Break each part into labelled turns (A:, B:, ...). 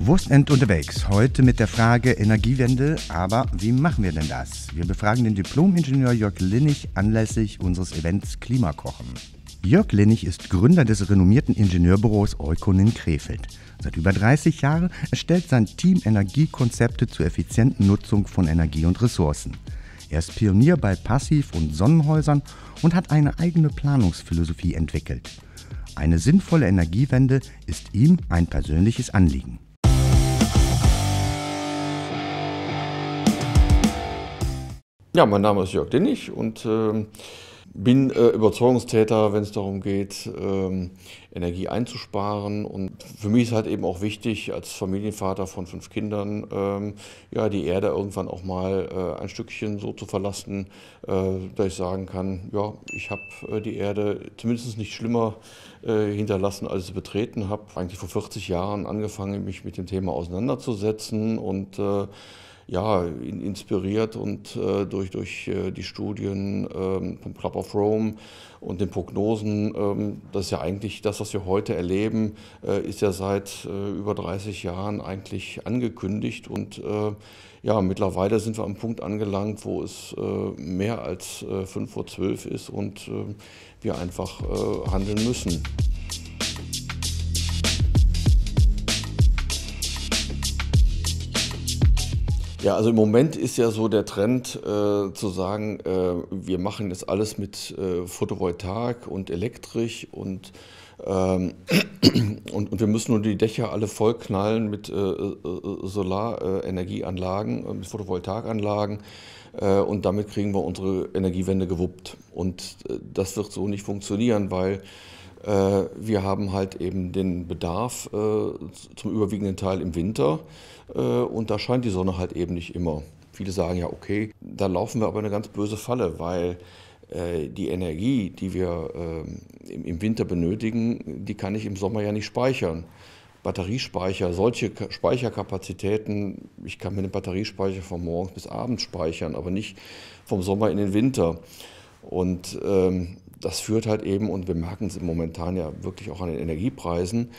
A: Wurstend unterwegs, heute mit der Frage Energiewende, aber wie machen wir denn das? Wir befragen den Diplom-Ingenieur Jörg Linnig anlässlich unseres Events Klimakochen. Jörg Linnig ist Gründer des renommierten Ingenieurbüros Eukon in Krefeld. Seit über 30 Jahren erstellt sein Team Energiekonzepte zur effizienten Nutzung von Energie und Ressourcen. Er ist Pionier bei Passiv- und Sonnenhäusern und hat eine eigene Planungsphilosophie entwickelt. Eine sinnvolle Energiewende ist ihm ein persönliches Anliegen. Ja, mein Name ist Jörg Dinnig und äh, bin äh, Überzeugungstäter, wenn es darum geht, äh, Energie einzusparen. Und für mich ist halt eben auch wichtig, als Familienvater von fünf Kindern, ähm, ja, die Erde irgendwann auch mal äh, ein Stückchen so zu verlassen, äh, dass ich sagen kann, ja, ich habe äh, die Erde zumindest nicht schlimmer hinterlassen, als ich sie betreten habe. Eigentlich vor 40 Jahren angefangen, mich mit dem Thema auseinanderzusetzen und ja, inspiriert und äh, durch, durch äh, die Studien ähm, vom Club of Rome und den Prognosen, ähm, das ist ja eigentlich das, was wir heute erleben, äh, ist ja seit äh, über 30 Jahren eigentlich angekündigt und äh, ja, mittlerweile sind wir am Punkt angelangt, wo es äh, mehr als äh, 5 vor 12 ist und wir einfach handeln müssen. Ja, also im Moment ist ja so der Trend äh, zu sagen, äh, wir machen jetzt alles mit äh, Photovoltaik und elektrisch und, ähm, und, und, wir müssen nur die Dächer alle vollknallen mit äh, äh, äh, Solarenergieanlagen, mit Photovoltaikanlagen und damit kriegen wir unsere Energiewende gewuppt. Und das wird so nicht funktionieren, weil äh, wir haben halt eben den Bedarf äh, zum überwiegenden Teil im Winter äh, und da scheint die Sonne halt eben nicht immer. Viele sagen ja, okay, da laufen wir aber eine ganz böse Falle, weil die Energie, die wir ähm, im Winter benötigen, die kann ich im Sommer ja nicht speichern. Batteriespeicher, solche Speicherkapazitäten, ich kann mir den Batteriespeicher von morgens bis abends speichern, aber nicht vom Sommer in den Winter. Und ähm, das führt halt eben, und wir merken es momentan ja wirklich auch an den Energiepreisen,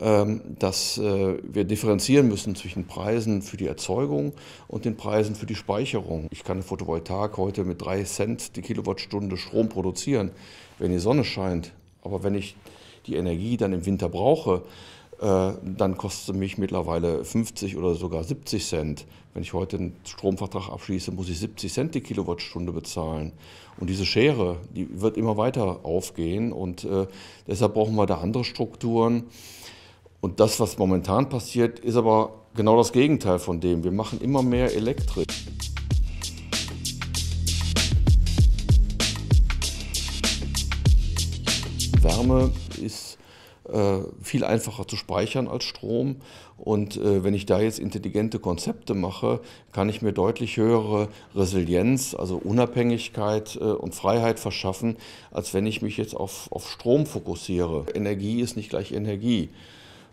A: ähm, dass äh, wir differenzieren müssen zwischen Preisen für die Erzeugung und den Preisen für die Speicherung. Ich kann Photovoltaik heute mit 3 Cent die Kilowattstunde Strom produzieren, wenn die Sonne scheint. Aber wenn ich die Energie dann im Winter brauche, äh, dann kostet mich mittlerweile 50 oder sogar 70 Cent. Wenn ich heute einen Stromvertrag abschließe, muss ich 70 Cent die Kilowattstunde bezahlen. Und diese Schere, die wird immer weiter aufgehen und äh, deshalb brauchen wir da andere Strukturen. Und das, was momentan passiert, ist aber genau das Gegenteil von dem. Wir machen immer mehr Elektrik. Wärme ist äh, viel einfacher zu speichern als Strom. Und äh, wenn ich da jetzt intelligente Konzepte mache, kann ich mir deutlich höhere Resilienz, also Unabhängigkeit äh, und Freiheit verschaffen, als wenn ich mich jetzt auf, auf Strom fokussiere. Energie ist nicht gleich Energie.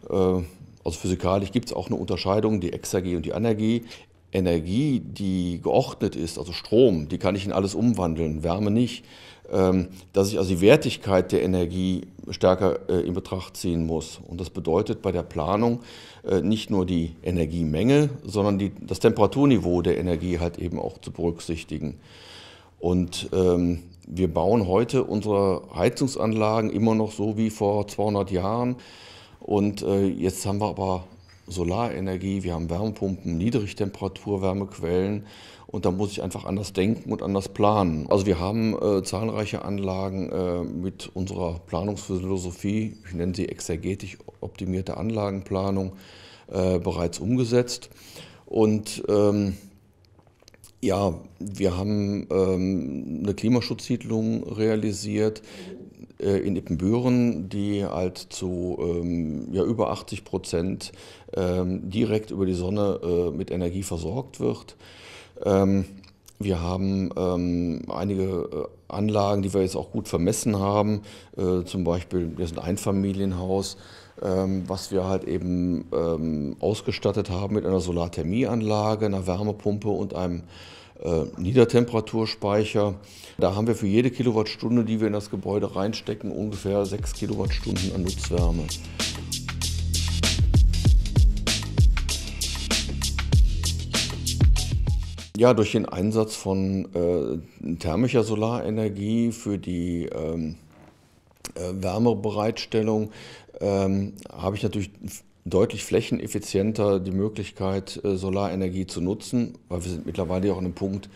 A: Äh, also physikalisch gibt es auch eine Unterscheidung, die Exergie und die Energie. Energie, die geordnet ist, also Strom, die kann ich in alles umwandeln, Wärme nicht. Ähm, dass ich also die Wertigkeit der Energie stärker äh, in Betracht ziehen muss. Und das bedeutet bei der Planung äh, nicht nur die Energiemenge, sondern die, das Temperaturniveau der Energie halt eben auch zu berücksichtigen. Und ähm, wir bauen heute unsere Heizungsanlagen immer noch so wie vor 200 Jahren. Und äh, jetzt haben wir aber Solarenergie, wir haben Wärmepumpen, Niedrigtemperatur-Wärmequellen und da muss ich einfach anders denken und anders planen. Also wir haben äh, zahlreiche Anlagen äh, mit unserer Planungsphilosophie, ich nenne sie exergetisch optimierte Anlagenplanung, äh, bereits umgesetzt und ähm, ja, wir haben ähm, eine Klimaschutzsiedlung realisiert, äh, in Ippenbüren, die halt zu ähm, ja, über 80 Prozent ähm, direkt über die Sonne äh, mit Energie versorgt wird. Ähm, wir haben ähm, einige äh, Anlagen, die wir jetzt auch gut vermessen haben, äh, zum Beispiel das ein Einfamilienhaus, ähm, was wir halt eben ähm, ausgestattet haben mit einer Solarthermieanlage, einer Wärmepumpe und einem äh, Niedertemperaturspeicher. Da haben wir für jede Kilowattstunde, die wir in das Gebäude reinstecken, ungefähr 6 Kilowattstunden an Nutzwärme. Ja, durch den Einsatz von äh, thermischer Solarenergie für die ähm, äh, Wärmebereitstellung ähm, habe ich natürlich deutlich flächeneffizienter die Möglichkeit, äh, Solarenergie zu nutzen, weil wir sind mittlerweile auch an einem Punkt,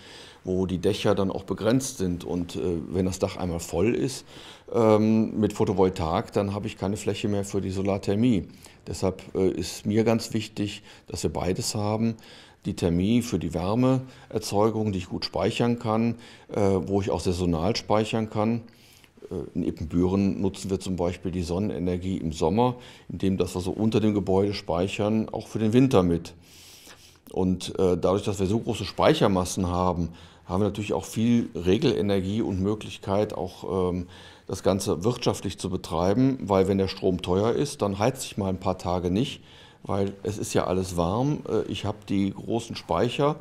A: wo die Dächer dann auch begrenzt sind. Und äh, wenn das Dach einmal voll ist ähm, mit Photovoltaik, dann habe ich keine Fläche mehr für die Solarthermie. Deshalb äh, ist mir ganz wichtig, dass wir beides haben. Die Thermie für die Wärmeerzeugung, die ich gut speichern kann, wo ich auch saisonal speichern kann. Äh, in Ippenbüren nutzen wir zum Beispiel die Sonnenenergie im Sommer, indem das, was wir unter dem Gebäude speichern, auch für den Winter mit. Und äh, dadurch, dass wir so große Speichermassen haben, haben wir natürlich auch viel Regelenergie und Möglichkeit, auch ähm, das Ganze wirtschaftlich zu betreiben, weil wenn der Strom teuer ist, dann heizt sich mal ein paar Tage nicht, weil es ist ja alles warm. Äh, ich habe die großen Speicher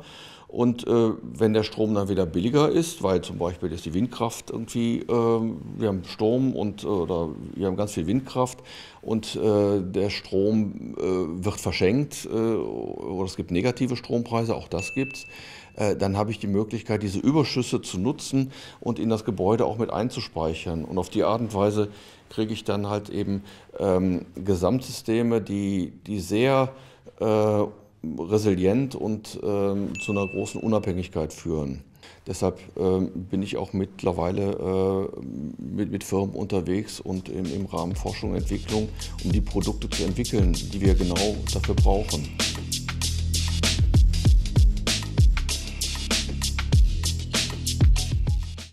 A: und äh, wenn der Strom dann wieder billiger ist, weil zum Beispiel ist die Windkraft irgendwie, äh, wir haben Strom und äh, oder wir haben ganz viel Windkraft und äh, der Strom äh, wird verschenkt äh, oder es gibt negative Strompreise, auch das gibt's dann habe ich die Möglichkeit, diese Überschüsse zu nutzen und in das Gebäude auch mit einzuspeichern. Und auf die Art und Weise kriege ich dann halt eben ähm, Gesamtsysteme, die, die sehr äh, resilient und ähm, zu einer großen Unabhängigkeit führen. Deshalb ähm, bin ich auch mittlerweile äh, mit, mit, Firmen unterwegs und im, im Rahmen Forschung und Entwicklung, um die Produkte zu entwickeln, die wir genau dafür brauchen.